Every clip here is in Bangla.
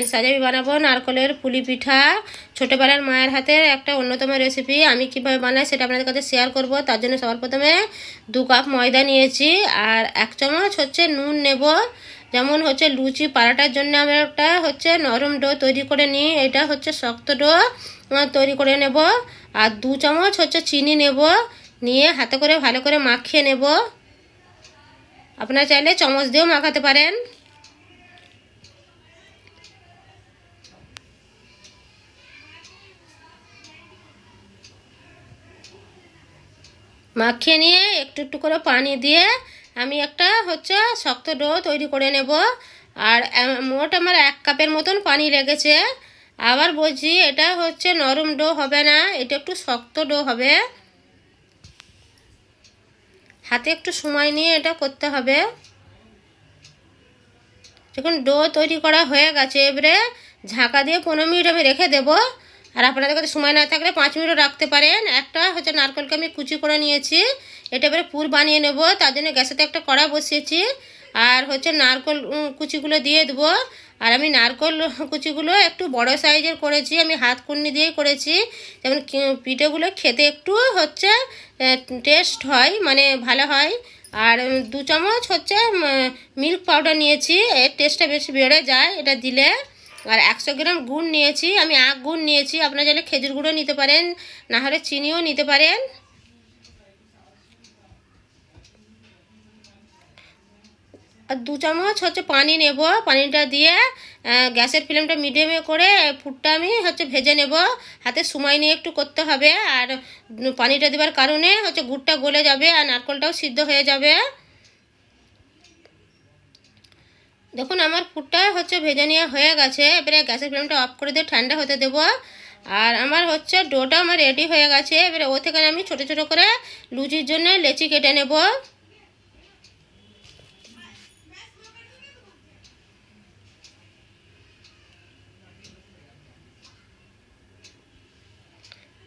নাইন সাজ আমি বানাবো নারকলের পুলি পিঠা ছোটোবেলার মায়ের হাতের একটা অন্যতম রেসিপি আমি কিভাবে বানাই সেটা আপনাদের কাছে শেয়ার করব তার জন্য সবার প্রথমে দু কাপ ময়দা নিয়েছি আর এক চামচ হচ্ছে নুন নেব যেমন হচ্ছে লুচি পাড়াটার জন্য আমরা একটা হচ্ছে নরম ডো তৈরি করে নিই এটা হচ্ছে শক্ত ডো তৈরি করে নেব আর দু চামচ হচ্ছে চিনি নেব নিয়ে হাতে করে ভালো করে মাখিয়ে নেব আপনারা চাইলে চামচ দিয়েও মাখাতে পারেন মাখিয়ে নিয়ে একটু একটু করে পানি দিয়ে আমি একটা হচ্ছে শক্ত ডো তৈরি করে নেব আর মোট আমার এক কাপের মতন পানি লেগেছে আবার বলছি এটা হচ্ছে নরম ডো হবে না এটা একটু শক্ত ডো হবে হাতে একটু সময় নিয়ে এটা করতে হবে যখন ডো তৈরি করা হয়ে গেছে এবারে ঝাঁকা দিয়ে পনেরো মিনিট আমি রেখে দেবো আর আপনাদের কাছে সময় না থাকলে পাঁচ মিনিটও রাখতে পারেন একটা হচ্ছে নারকেলকে আমি কুচি করে নিয়েছি এটা এবারে পুর বানিয়ে নেব তার জন্য গ্যাসেতে একটা কড়া বসিয়েছি আর হচ্ছে নারকেল কুচিগুলো দিয়ে দেবো আর আমি নারকেল কুচিগুলো একটু বড় সাইজের করেছি আমি হাত কুন্নি দিয়ে করেছি যেমন পিঠেগুলো খেতে একটু হচ্ছে টেস্ট হয় মানে ভালো হয় আর দু চামচ হচ্ছে মিল্ক পাউডার নিয়েছি এর টেস্টটা বেশি বেড়ে যায় এটা দিলে আর একশো গ্রাম গুড় নিয়েছি আমি আখ গুড় নিয়েছি আপনার জন্য খেজুর গুঁড়ো নিতে পারেন না হলে চিনিও নিতে পারেন আর দু চামচ হচ্ছে পানি নেব পানিটা দিয়ে গ্যাসের ফ্লেমটা মিডিয়ামে করে ফুটটা আমি হচ্ছে ভেজে নেব হাতে সময় নিয়ে একটু করতে হবে আর পানিটা দেওয়ার কারণে হচ্ছে গুড়টা গলে যাবে আর নারকলটাও সিদ্ধ হয়ে যাবে দেখুন আমার ফুটটা হচ্ছে ভেজে নেওয়া হয়ে গেছে এবারে গ্যাসের ফ্লেমটা অফ করে দিয়ে ঠান্ডা হতে দেব আর আমার হচ্ছে ডোটা আমার রেডি হয়ে গেছে এবারে ও থেকে আমি ছোট ছোট করে লুচির জন্য লেচি কেটে নেব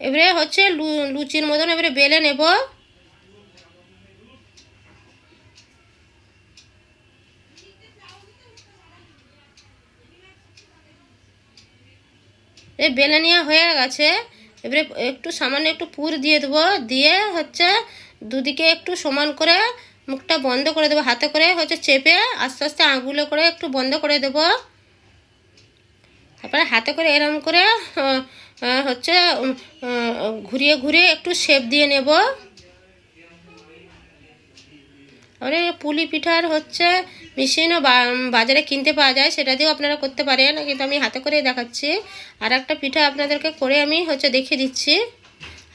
এবারে হচ্ছে লুচির মতন এবারে বেলে নেবো এই বেলে নেওয়া হয়ে গেছে এবারে একটু সামান্য একটু পুর দিয়ে দেবো দিয়ে হচ্ছে দুদিকে একটু সমান করে মুখটা বন্ধ করে দেবো হাতে করে হচ্ছে চেপে আস্তে আস্তে আঙুলে করে একটু বন্ধ করে দেব তারপরে হাতে করে এরম করে হচ্ছে ঘুরিয়ে ঘুরিয়ে একটু শেপ দিয়ে নেব আরে পুলি পিঠার হচ্ছে মেশিনও বাজারে কিনতে পাওয়া যায় সেটা দিয়েও আপনারা করতে পারেন কিন্তু আমি হাতে করে দেখাচ্ছি আর একটা পিঠা আপনাদেরকে করে আমি হচ্ছে দেখিয়ে দিচ্ছি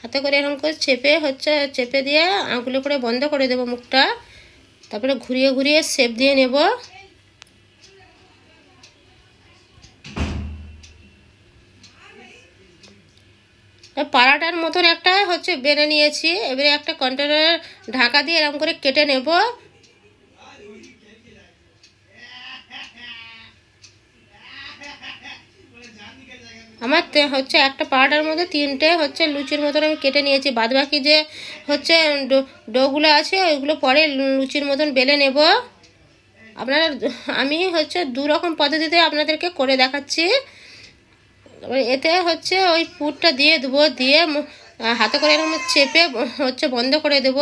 হাতে করে এরকম করে চেপে হচ্ছে চেপে দিয়ে আঙুলো করে বন্ধ করে দেব মুখটা তারপরে ঘুরিয়ে ঘুরিয়ে শেপ দিয়ে নেব পাড়াটার মতন একটা হচ্ছে বেড়ে নিয়েছি এবারে একটা কন্টেনার ঢাকা দিয়ে এরকম করে কেটে নেব আমার হচ্ছে একটা পাউডার মধ্যে তিনটে হচ্ছে লুচির মতন আমি কেটে নিয়েছি বাদ বাকি যে হচ্ছে ডোগুলো আছে ওইগুলো পরে লুচির মতন বেলে নেব আপনারা আমি হচ্ছে দু রকম পদ্ধতিতে আপনাদেরকে করে দেখাচ্ছি এতে হচ্ছে ওই পুরটা দিয়ে দেবো দিয়ে হাতে করে এরকম চেপে হচ্ছে বন্ধ করে দেব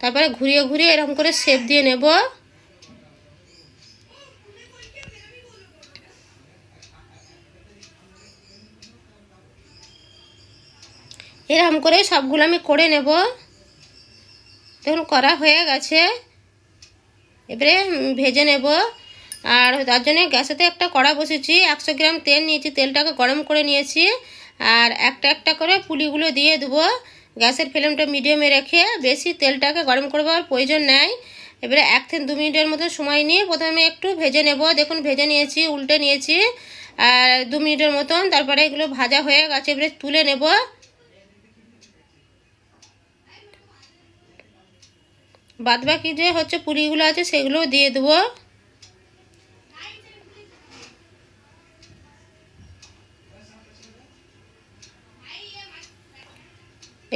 তারপরে ঘুরিয়ে ঘুরিয়ে এরকম করে শেপ দিয়ে নেবো এরকম করে সবগুলো আমি করে নেব দেখুন করা হয়ে গেছে এবারে ভেজে নেব আর তার জন্য গ্যাসেতে একটা কড়া বসেছি একশো গ্রাম তেল নিয়েছি তেলটাকে গরম করে নিয়েছি আর একটা একটা করে পুলিগুলো দিয়ে দেবো গ্যাসের ফ্লেমটা মিডিয়ামে রেখে বেশি তেলটাকে গরম করবার প্রয়োজন নেই এবারে এক থেকে দু মিনিটের মতো সময় নিয়ে প্রথমে একটু ভেজে নেব দেখুন ভেজে নিয়েছি উল্টে নিয়েছি আর দু মিনিটের মতন তারপরে এগুলো ভাজা হয়ে গেছে এবারে তুলে নেবো বাদ বাকি যে হচ্ছে পুরিগুলো আছে সেগুলো দিয়ে দেবো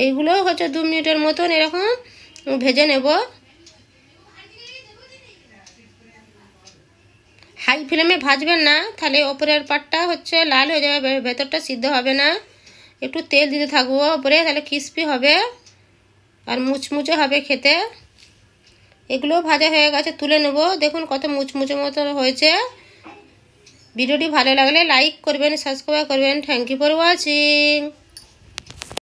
এইগুলো হচ্ছে দু মিনিটের মতন এরকম ভেজে নেব হাই ফ্লেমে ভাজবেন না তাহলে ওপরের পাটটা হচ্ছে লাল হয়ে যাবে ভেতরটা সিদ্ধ হবে না একটু তেল দিতে থাকবো ওপরে তাহলে ক্রিস্পি হবে আর মুচমুচে হবে খেতে এগুলো ভাজা হয়ে গেছে তুলে নেব দেখুন কত মুচমুচে মতো হয়েছে ভিডিওটি ভালো লাগলে লাইক করবেন সাবস্ক্রাইব করবেন থ্যাংক ইউ ফর ওয়াচিং